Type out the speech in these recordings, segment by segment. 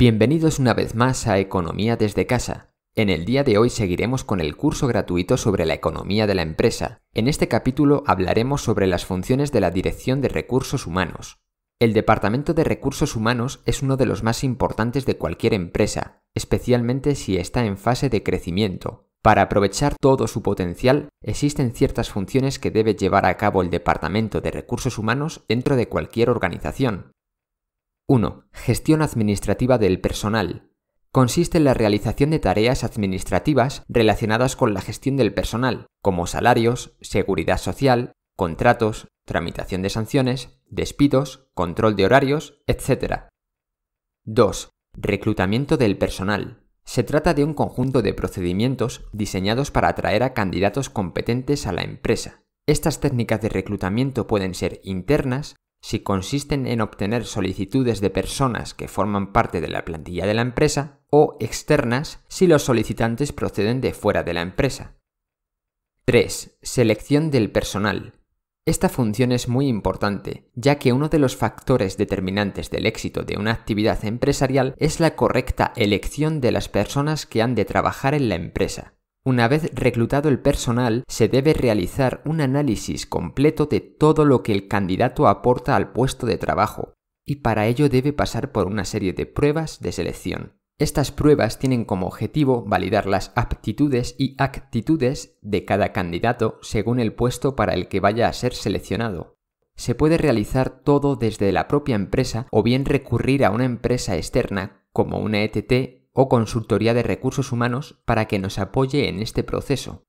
Bienvenidos una vez más a Economía desde casa. En el día de hoy seguiremos con el curso gratuito sobre la economía de la empresa. En este capítulo hablaremos sobre las funciones de la Dirección de Recursos Humanos. El Departamento de Recursos Humanos es uno de los más importantes de cualquier empresa, especialmente si está en fase de crecimiento. Para aprovechar todo su potencial, existen ciertas funciones que debe llevar a cabo el Departamento de Recursos Humanos dentro de cualquier organización. 1. Gestión administrativa del personal. Consiste en la realización de tareas administrativas relacionadas con la gestión del personal, como salarios, seguridad social, contratos, tramitación de sanciones, despidos, control de horarios, etc. 2. Reclutamiento del personal. Se trata de un conjunto de procedimientos diseñados para atraer a candidatos competentes a la empresa. Estas técnicas de reclutamiento pueden ser internas, si consisten en obtener solicitudes de personas que forman parte de la plantilla de la empresa o externas si los solicitantes proceden de fuera de la empresa. 3. Selección del personal. Esta función es muy importante, ya que uno de los factores determinantes del éxito de una actividad empresarial es la correcta elección de las personas que han de trabajar en la empresa. Una vez reclutado el personal, se debe realizar un análisis completo de todo lo que el candidato aporta al puesto de trabajo, y para ello debe pasar por una serie de pruebas de selección. Estas pruebas tienen como objetivo validar las aptitudes y actitudes de cada candidato según el puesto para el que vaya a ser seleccionado. Se puede realizar todo desde la propia empresa o bien recurrir a una empresa externa como una ETT o Consultoría de Recursos Humanos para que nos apoye en este proceso.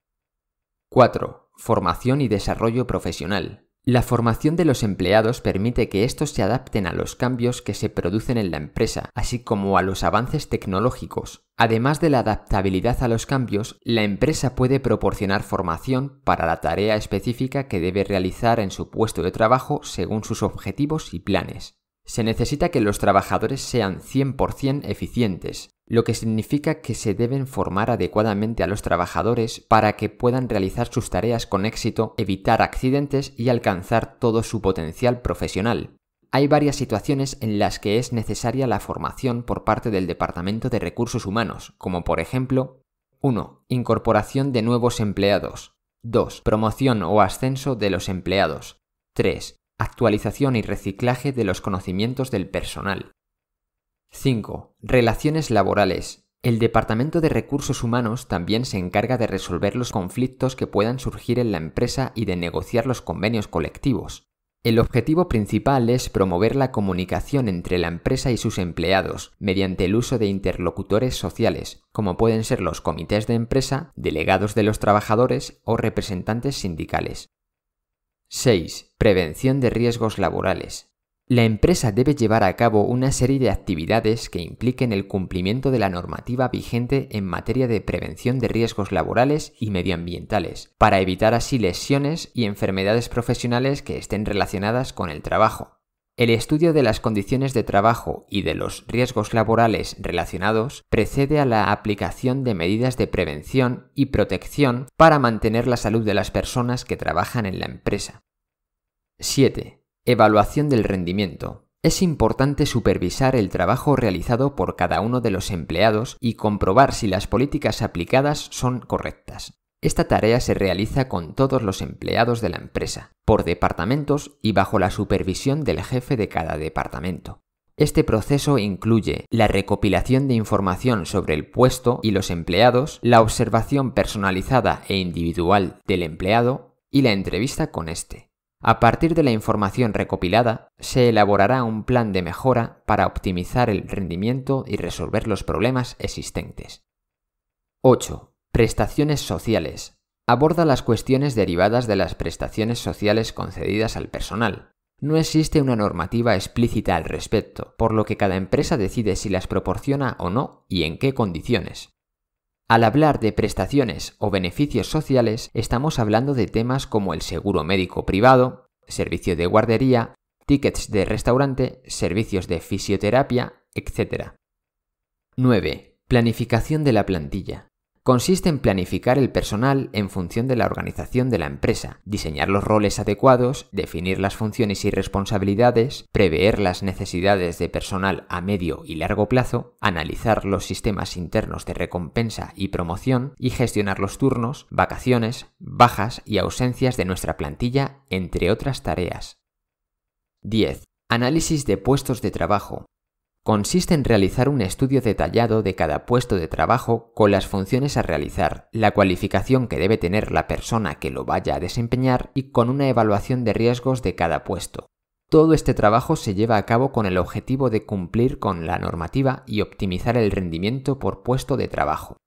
4. Formación y desarrollo profesional. La formación de los empleados permite que estos se adapten a los cambios que se producen en la empresa, así como a los avances tecnológicos. Además de la adaptabilidad a los cambios, la empresa puede proporcionar formación para la tarea específica que debe realizar en su puesto de trabajo según sus objetivos y planes. Se necesita que los trabajadores sean 100% eficientes, lo que significa que se deben formar adecuadamente a los trabajadores para que puedan realizar sus tareas con éxito, evitar accidentes y alcanzar todo su potencial profesional. Hay varias situaciones en las que es necesaria la formación por parte del Departamento de Recursos Humanos, como por ejemplo 1. Incorporación de nuevos empleados. 2. Promoción o ascenso de los empleados. 3. Actualización y reciclaje de los conocimientos del personal. 5. Relaciones laborales. El Departamento de Recursos Humanos también se encarga de resolver los conflictos que puedan surgir en la empresa y de negociar los convenios colectivos. El objetivo principal es promover la comunicación entre la empresa y sus empleados mediante el uso de interlocutores sociales, como pueden ser los comités de empresa, delegados de los trabajadores o representantes sindicales. 6. Prevención de riesgos laborales. La empresa debe llevar a cabo una serie de actividades que impliquen el cumplimiento de la normativa vigente en materia de prevención de riesgos laborales y medioambientales, para evitar así lesiones y enfermedades profesionales que estén relacionadas con el trabajo. El estudio de las condiciones de trabajo y de los riesgos laborales relacionados precede a la aplicación de medidas de prevención y protección para mantener la salud de las personas que trabajan en la empresa. 7. Evaluación del rendimiento. Es importante supervisar el trabajo realizado por cada uno de los empleados y comprobar si las políticas aplicadas son correctas. Esta tarea se realiza con todos los empleados de la empresa, por departamentos y bajo la supervisión del jefe de cada departamento. Este proceso incluye la recopilación de información sobre el puesto y los empleados, la observación personalizada e individual del empleado y la entrevista con este. A partir de la información recopilada, se elaborará un plan de mejora para optimizar el rendimiento y resolver los problemas existentes. 8. Prestaciones sociales. Aborda las cuestiones derivadas de las prestaciones sociales concedidas al personal. No existe una normativa explícita al respecto, por lo que cada empresa decide si las proporciona o no y en qué condiciones. Al hablar de prestaciones o beneficios sociales, estamos hablando de temas como el seguro médico privado, servicio de guardería, tickets de restaurante, servicios de fisioterapia, etc. 9. Planificación de la plantilla consiste en planificar el personal en función de la organización de la empresa, diseñar los roles adecuados, definir las funciones y responsabilidades, prever las necesidades de personal a medio y largo plazo, analizar los sistemas internos de recompensa y promoción y gestionar los turnos, vacaciones, bajas y ausencias de nuestra plantilla, entre otras tareas. 10. Análisis de puestos de trabajo, consiste en realizar un estudio detallado de cada puesto de trabajo con las funciones a realizar, la cualificación que debe tener la persona que lo vaya a desempeñar y con una evaluación de riesgos de cada puesto. Todo este trabajo se lleva a cabo con el objetivo de cumplir con la normativa y optimizar el rendimiento por puesto de trabajo.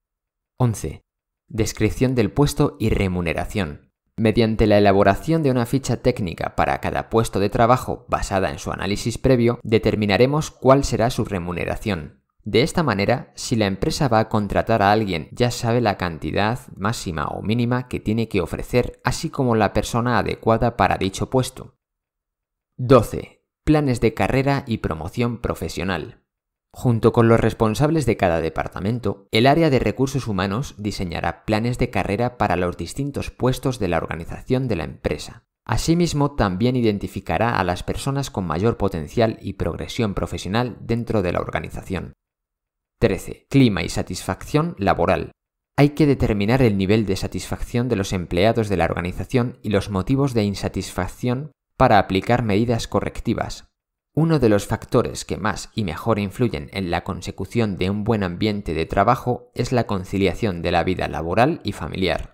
11. Descripción del puesto y remuneración. Mediante la elaboración de una ficha técnica para cada puesto de trabajo basada en su análisis previo, determinaremos cuál será su remuneración. De esta manera, si la empresa va a contratar a alguien, ya sabe la cantidad máxima o mínima que tiene que ofrecer, así como la persona adecuada para dicho puesto. 12. Planes de carrera y promoción profesional. Junto con los responsables de cada departamento, el área de recursos humanos diseñará planes de carrera para los distintos puestos de la organización de la empresa. Asimismo, también identificará a las personas con mayor potencial y progresión profesional dentro de la organización. 13. Clima y satisfacción laboral. Hay que determinar el nivel de satisfacción de los empleados de la organización y los motivos de insatisfacción para aplicar medidas correctivas, uno de los factores que más y mejor influyen en la consecución de un buen ambiente de trabajo es la conciliación de la vida laboral y familiar.